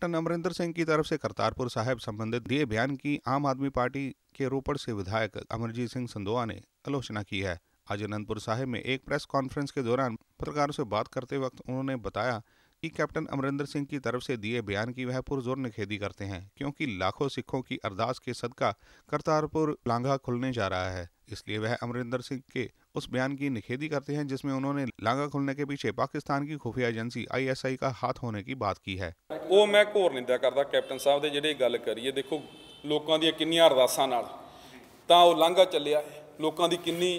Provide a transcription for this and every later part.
doctor Amarinder Singh की तरफ से करतारपुर साहब संबंधित दिए बयान की आम आदमी पार्टी के रोपड़ से विधायक अमरजीत सिंह संदोआ ने आलोचना की है आज अनंतपुर साहिब में एक प्रेस कॉन्फ्रेंस के दौरान पत्रकारों से बात करते वक्त उन्होंने बताया કેપ્ટન અમરિંન્દર સિંહ કી તરફ સે દિયે બયાન કી વહ પુર જોર ન નિખેદી કરતે હૈ ક્યોકી લાખો સિક્ખો કી અરદાસ કે સદકા કરતારપુર લાંગા ખુલને જા રહા હૈ ઇસલિયે વહ અમરિંન્દર સિંહ કે ઉસ બયાન કી નિખેદી કરતે હૈ જિસમે ઉનહોને લાંગા ખુલને કે પીછે પાકિસ્તાન કી ખુફિયા એજન્સી આઈએસઆઈ કા હાથ હોને કી બાત કી હૈ ઓ મેં કોર નિંદા કરદા કેપ્ટન સાહબ દે જીડે گل કરીયે દેખો લોકાં દિયા કिन्नियां અરદાસાં नाल તા ઓ લાંગા ચલયા લોકાં દી કिन्नી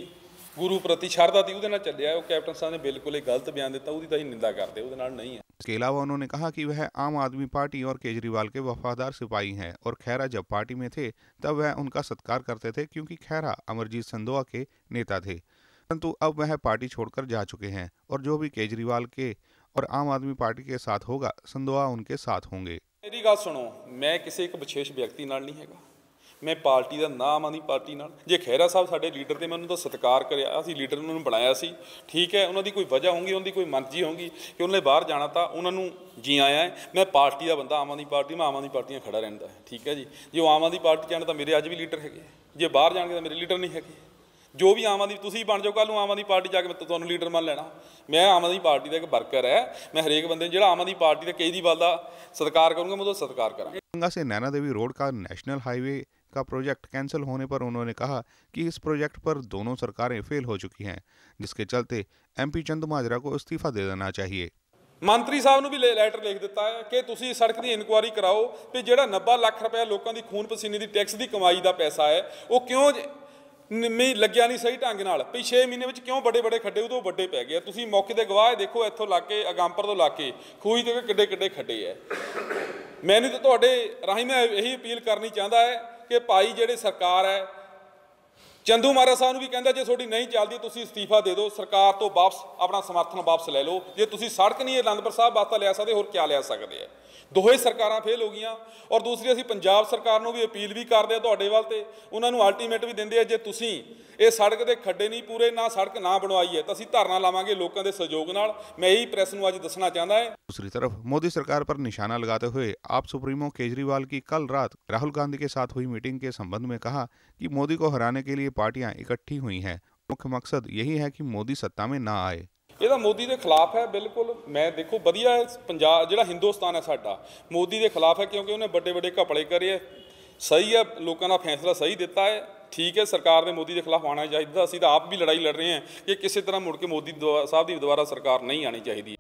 ગુરુ પ્રતિ શરદાતી ઉદે नाल ચલયા ઓ કેપ્ટન સાહબ ને બિલકુલ હી ગલત બયાન દિત્તા ઉદી તા હી નિંદા કરદે ઉદે नाल નહીં इसके अलावा उन्होंने कहा कि वह आम आदमी पार्टी और केजरीवाल के वफादार सिपाही हैं और खैरा जब पार्टी में थे तब वह उनका सत्कार करते थे क्योंकि खैरा अमरजीत संदोआ के नेता थे परंतु अब वह पार्टी छोड़कर जा चुके हैं और जो भी केजरीवाल के और आम आदमी पार्टी के साथ होगा संदोआ उनके साथ होंगे मेरी गल सुनो मैं किसी एक विशेष व्यक्ति नाल नहीं हैगा ਮੈਂ ਪਾਰਟੀ ਦਾ ਨਾਮ ਆਂਦੀ ਪਾਰਟੀ ਨਾਲ ਜੇ ਖੈਰਾ ਸਾਹਿਬ ਸਾਡੇ ਲੀਡਰ ਤੇ ਮੈਨੂੰ ਤਾਂ ਸਤਿਕਾਰ ਕਰਿਆ ਅਸੀਂ ਲੀਡਰ ਨੂੰ ਬਣਾਇਆ ਸੀ ਠੀਕ ਹੈ ਉਹਨਾਂ ਦੀ ਕੋਈ ਵਜ੍ਹਾ ਹੋਊਗੀ ਉਹਨਾਂ ਦੀ ਕੋਈ ਮਰਜ਼ੀ ਹੋਊਗੀ ਕਿ ਉਹਨਾਂ ਨੇ ਬਾਹਰ ਜਾਣਾ ਤਾਂ ਉਹਨਾਂ ਨੂੰ ਜੀ ਆਇਆ ਮੈਂ ਪਾਰਟੀ ਦਾ ਬੰਦਾ ਆਮਾਂ ਦੀ ਪਾਰਟੀ ਮੈਂ ਆਮਾਂ ਦੀ ਪਾਰਟੀਆਂ ਖੜਾ ਰਹਿੰਦਾ ਠੀਕ ਹੈ ਜੀ ਜੇ ਉਹ ਆਮਾਂ ਦੀ ਪਾਰਟੀ ਜਾਣ ਤਾਂ ਮੇਰੇ ਅੱਜ ਵੀ ਲੀਡਰ ਹੈਗੇ ਜੇ ਬਾਹਰ ਜਾਣਗੇ ਤਾਂ ਮੇਰੇ ਲੀਡਰ ਨਹੀਂ ਹੈਗੇ ਜੋ ਵੀ ਆਮਾਂ ਦੀ ਤੁਸੀਂ ਬਣ ਜਾਓ ਕੱਲ ਨੂੰ ਆਮਾਂ ਦੀ ਪਾਰਟੀ ਜਾ ਕੇ ਮੈਂ ਤੁਹਾਨੂੰ ਲੀਡਰ ਮੰਨ ਲੈਣਾ ਮੈਂ ਆਮਾਂ ਦੀ ਪਾਰਟੀ ਦਾ ਇੱਕ ਵਰਕਰ ਹੈ ਮੈਂ ਹਰੇਕ ਬੰਦੇ ਜਿਹੜਾ ਆਮਾਂ ਦੀ ਪਾਰਟੀ ਦਾ ਕੇਜਰੀਵਾਲ ਦਾ ਸਤਿਕਾਰ ਕਰੂੰਗਾ ਮੈਂ ਉਹਦਾ ਸਤਿਕਾਰ ਕਰਾਂਗਾ ਗੰਗਾ ਸੇ ਨੈਣਾ ਦੇਵੀ ਰੋਡ ਕਾ ਨੈਸ਼ਨਲ ਹਾਈਵੇ का प्रोजेक्ट कैंसिल होने पर उन्होंने कहा कि इस प्रोजेक्ट पर दोनों सरकारें फेल हो चुकी हैं जिसके चलते एमपी चंदमाजरा को इस्तीफा दे देना चाहिए ਮੰਤਰੀ ਸਾਹਿਬ ਨੂੰ ਵੀ ਲੈਟਰ ਲਿਖ ਦਿੱਤਾ ਹੈ ਕਿ ਤੁਸੀਂ ਸੜਕ ਦੀ ਇਨਕੁਆਇਰੀ ਕਰਾਓ ਵੀ ਜਿਹੜਾ 90 ਲੱਖ ਰੁਪਏ ਲੋਕਾਂ ਦੀ ਖੂਨ ਪਸੀਨੇ ਦੀ ਟੈਕਸ ਦੀ ਕਮਾਈ ਦਾ ਪੈਸਾ ਹੈ ਉਹ ਕਿਉਂ ਨਹੀਂ ਲੱਗਿਆ ਨਹੀਂ ਸਹੀ ਢੰਗ ਨਾਲ ਵੀ 6 ਮਹੀਨੇ ਵਿੱਚ ਕਿਉਂ ਵੱਡੇ ਵੱਡੇ ਖੱਡੇ ਉਦੋਂ ਵੱਡੇ ਪੈ ਗਏ ਤੁਸੀਂ ਮੌਕੇ ਤੇ ਗਵਾਹ ਦੇਖੋ ਇੱਥੋਂ ਲਾ ਕੇ ਅਗੰਪਰ ਤੋਂ ਲਾ ਕੇ ਖੂਹੀ ਤੱਕ ਕਿੱਡੇ ਕਿੱਡੇ ਖੱਡੇ ਐ ਮੈਨੂੰ ਤਾਂ ਤੁਹਾਡੇ ਰਾਹੀਂ ਮੈਂ ਇਹੀ ਅਪੀਲ ਕਰਨੀ ਚਾਹੁੰਦਾ ਹੈ ਕਿ ਭਾਈ ਜਿਹੜੇ ਸਰਕਾਰ ਹੈ ਚੰਦੂ ਮਹਾਰਾ ਸਾਹਿਬ ਨੂੰ ਵੀ ਕਹਿੰਦਾ ਜੇ ਤੁਹਾਡੀ ਨਹੀਂ ਚੱਲਦੀ ਤੁਸੀਂ ਅਸਤੀਫਾ ਦੇ ਦਿਓ ਸਰਕਾਰ ਤੋਂ ਵਾਪਸ ਆਪਣਾ ਸਮਰਥਨ ਵਾਪਸ ਲੈ ਲਓ ਜੇ ਤੁਸੀਂ ਸੜਕ ਨਹੀਂ ਅਨੰਦਪੁਰ ਸਾਹਿਬ ਵਾਸਤਾ ਲਿਆ ਸਕਦੇ ਹੋਰ ਕੀ ਲਿਆ ਸਕਦੇ ਆ ਦੋਹੇ ਸਰਕਾਰਾਂ ਫੇਲ ਹੋ ਗਈਆਂ ਔਰ ਦੂਸਰੀ ਅਸੀਂ ਪੰਜਾਬ ਸਰਕਾਰ ਨੂੰ ਵੀ ਅਪੀਲ ਵੀ ਕਰਦੇ ਆ ਤੁਹਾਡੇ ਵੱਲ ਤੇ ਉਹਨਾਂ ਨੂੰ ਅਲਟੀਮੇਟ ਵੀ ਦਿੰਦੇ ਆ ਜੇ ਤੁਸੀਂ ਇਹ ਸੜਕ ਦੇ ਖੱਡੇ ਨਹੀਂ ਪੂਰੇ ਨਾ ਸੜਕ ਨਾ ਬਣਵਾਈ ਹੈ ਤਾਂ ਅਸੀਂ ਧਰਨਾ ਲਾਵਾਂਗੇ ਲੋਕਾਂ ਦੇ ਸਹਿਯੋਗ ਨਾਲ ਮੈਂ ਇਹੀ ਪ੍ਰੈਸ ਨੂੰ ਅੱਜ ਦੱਸਣਾ ਚਾਹੁੰਦਾ ਹੈ ਦੂਸਰੀ ਤਰਫ ਮੋਦੀ ਸਰਕਾਰ ਪਰ ਨਿਸ਼ਾਨਾ ਲਗਾਤੇ ਹੋਏ ਆਪ ਸੁਪਰੀਮੋ ਕੇਜਰੀਵਾਲ ਕੀ ਕੱਲ ਰਾਤ ਰਾਹੁਲ ਗਾਂਧੀ ਕੇ ਸਾਥ ਹੋਈ ਮੀਟਿੰਗ ਕੇ ਸੰਬੰਧ ਮੇਂ ਕਹਾ ਕਿ ਮੋਦੀ ਕੋ हराने ਕੇ लिए ਪਾਰਟੀਆਂ ਇਕੱਠੀ ਹੋਈ ਹੈ ਮੁੱਖ ਮਕਸਦ ਇਹੀ ਹੈ ਕਿ ਮੋਦੀ ਸੱਤਾ ਵਿੱਚ ਨਾ ਆਏ ਇਹ ਤਾਂ ਮੋਦੀ ਦੇ ਖਿਲਾਫ ਹੈ ਬਿਲਕੁਲ ਮੈਂ ਦੇਖੋ ਵਧੀਆ ਹੈ ਪੰਜਾਬ ਜਿਹੜਾ ਹਿੰਦੁਸਤਾਨ ਹੈ ਸਾਡਾ ਮੋਦੀ ਦੇ ਖਿਲਾਫ ਹੈ ਕਿਉਂਕਿ ਉਹਨੇ ਵੱਡੇ ਵੱਡੇ ਘਪਲੇ ਕਰੇ ਹੈ ਸਹੀ ਹੈ ਲੋਕਾਂ ਦਾ ਫੈਸਲਾ ਸਹੀ ਦਿੱਤਾ ਹੈ ਠੀਕ ਹੈ ਸਰਕਾਰ ਨੇ ਮੋਦੀ ਦੇ ਖਿਲਾਫ ਆਣਾ ਚਾਹੀਦਾ ਅਸੀਂ ਤਾਂ ਆਪ ਵੀ ਲੜਾਈ ਲੜ ਰਹੇ ਹਾਂ ਕਿ ਕਿਸੇ ਤਰ੍ਹਾਂ ਮੁੜ ਕੇ ਮੋਦੀ ਸਾਹਿਬ ਦੀ ਦੁਬਾਰਾ ਸਰਕਾਰ ਨਹੀਂ ਆਣੀ ਚਾਹੀਦੀ